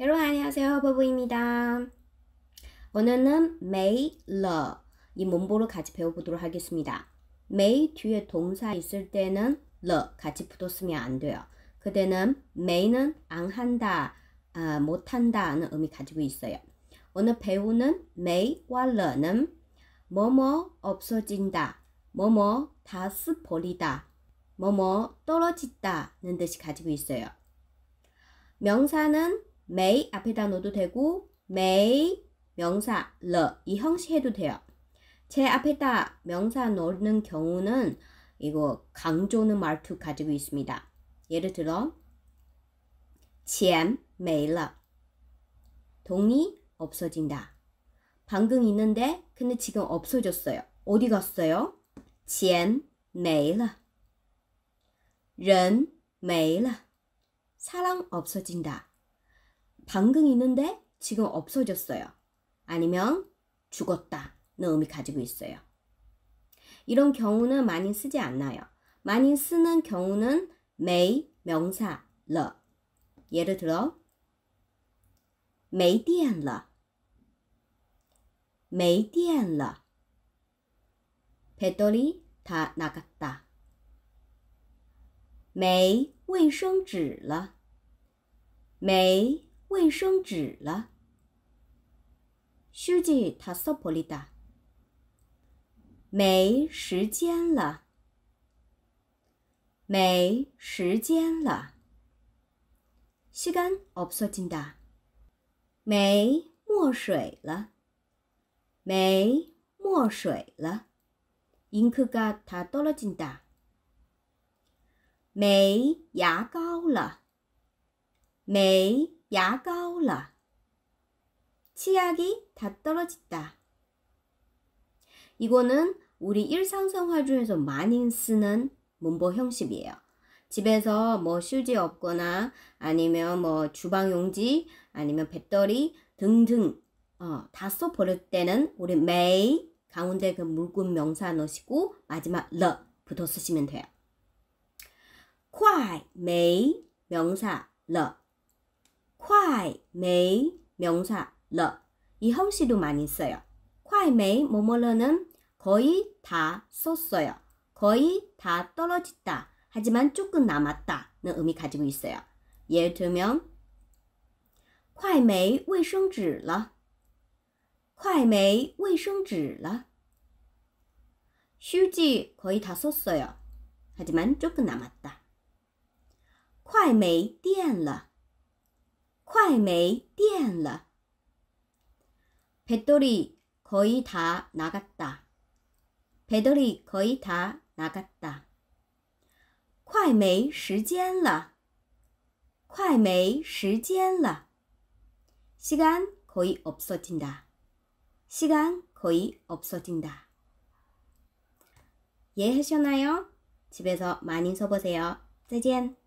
여러분 안녕하세요 버브입니다 오늘은 may l o e 이 문법을 같이 배워보도록 하겠습니다 may 뒤에 동사 있을 때는 l o e 같이 붙었으면 안 돼요 그때는 may는 안 한다 아, 못한다 는 의미 가지고 있어요 오늘 배우는 may와 l o e 는 뭐뭐 없어진다 뭐뭐 다스 버리다 뭐뭐 떨어지다 는 뜻이 가지고 있어요 명사는 may 앞에다 넣어도 되고 may 명사 l 이 형식 해도 돼요. 제 앞에다 명사 넣는 경우는 이거 강조는 말투 가지고 있습니다. 예를 들어 钱没了 돈이 없어진다. 방금 있는데 근데 지금 없어졌어요. 어디 갔어요? 钱没了人没了 사랑 없어진다. 방금 있는데 지금 없어졌어요. 아니면 죽었다는 의미 가지고 있어요. 이런 경우는 많이 쓰지 않나요 많이 쓰는 경우는 may 명사 러 예를 들어 没电了没电了 배터리 다 나갔다 没卫生纸了没卫生纸了，휴지가사라진 다。 没时间了，没时间了，시간없어진 다。 没墨水了，没墨水了，잉크가다떨어진 다。 没牙膏了，没。 야가올라. 치약이 다떨어졌다 이거는 우리 일상생활 중에서 많이 쓰는 문법 형식이에요. 집에서 뭐 휴지 없거나 아니면 뭐 주방 용지 아니면 배터리 등등 어, 다 써버릴 때는 우리 매일 가운데 그물은 명사 넣으시고 마지막 러 붙어 쓰시면 돼요. 콰이 매일 명사 러快, 매, 명사, 러. 이 형식도 많이 써요. 快, 매, 뭐뭐러는 거의 다 썼어요. 거의 다 떨어졌다. 하지만 조금 남았다는 의미 가지고 있어요. 예를 들면 快没卫生纸了.快没卫生纸了. 휴지 거의 다 썼어요. 하지만 조금 남았다. 快没电了.快没电了。 배터리 거의 다 나갔다. 배터리 거의 다 나갔다. 快没时间了.快没时间了. 시간 거의 없어진다. 시간 거의 없어진다. 이해하셨나요? 집에서 많이 써보세요. 再见.